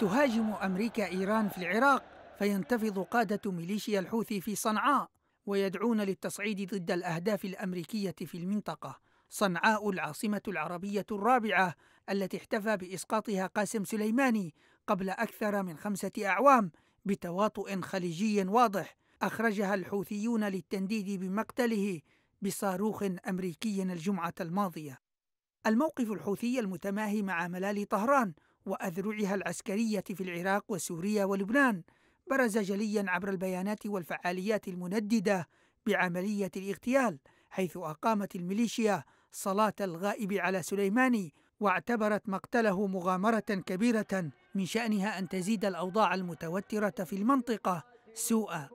تهاجم أمريكا إيران في العراق فينتفض قادة ميليشيا الحوثي في صنعاء ويدعون للتصعيد ضد الأهداف الأمريكية في المنطقة صنعاء العاصمة العربية الرابعة التي احتفى بإسقاطها قاسم سليماني قبل أكثر من خمسة أعوام بتواطؤ خليجي واضح أخرجها الحوثيون للتنديد بمقتله بصاروخ أمريكي الجمعة الماضية الموقف الحوثي المتماهي مع ملال طهران وأذرعها العسكرية في العراق وسوريا ولبنان برز جليا عبر البيانات والفعاليات المنددة بعملية الاغتيال حيث أقامت الميليشيا صلاة الغائب على سليماني واعتبرت مقتله مغامرة كبيرة من شأنها أن تزيد الأوضاع المتوترة في المنطقة سوءا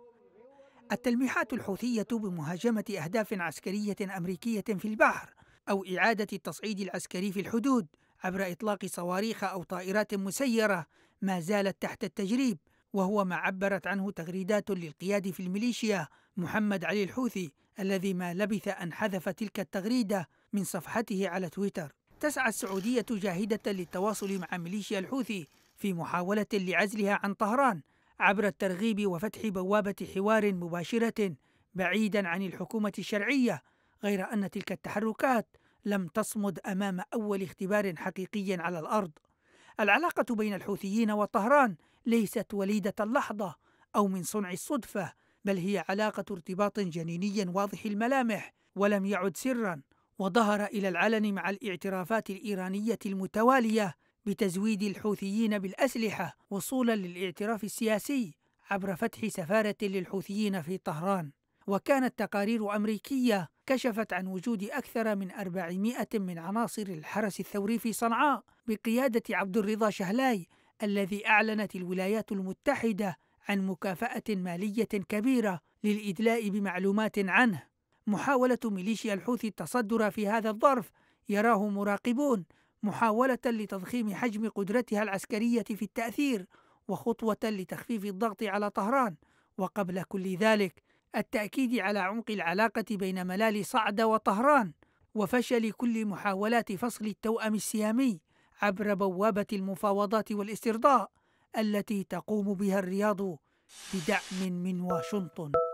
التلميحات الحوثية بمهاجمة أهداف عسكرية أمريكية في البحر أو إعادة التصعيد العسكري في الحدود عبر إطلاق صواريخ أو طائرات مسيرة ما زالت تحت التجريب وهو ما عبرت عنه تغريدات للقيادي في الميليشيا محمد علي الحوثي الذي ما لبث أن حذف تلك التغريدة من صفحته على تويتر تسعى السعودية جاهدة للتواصل مع ميليشيا الحوثي في محاولة لعزلها عن طهران عبر الترغيب وفتح بوابة حوار مباشرة بعيدا عن الحكومة الشرعية غير أن تلك التحركات لم تصمد امام اول اختبار حقيقي على الارض العلاقه بين الحوثيين وطهران ليست وليده اللحظه او من صنع الصدفه بل هي علاقه ارتباط جنيني واضح الملامح ولم يعد سرا وظهر الى العلن مع الاعترافات الايرانيه المتواليه بتزويد الحوثيين بالاسلحه وصولا للاعتراف السياسي عبر فتح سفاره للحوثيين في طهران وكانت تقارير امريكيه كشفت عن وجود أكثر من 400 من عناصر الحرس الثوري في صنعاء بقيادة عبد الرضا شهلاي الذي أعلنت الولايات المتحدة عن مكافأة مالية كبيرة للإدلاء بمعلومات عنه محاولة ميليشيا الحوثي التصدر في هذا الظرف يراه مراقبون محاولة لتضخيم حجم قدرتها العسكرية في التأثير وخطوة لتخفيف الضغط على طهران وقبل كل ذلك التأكيد على عمق العلاقة بين ملال صعدة وطهران وفشل كل محاولات فصل التوأم السيامي عبر بوابة المفاوضات والاسترضاء التي تقوم بها الرياض بدعم من واشنطن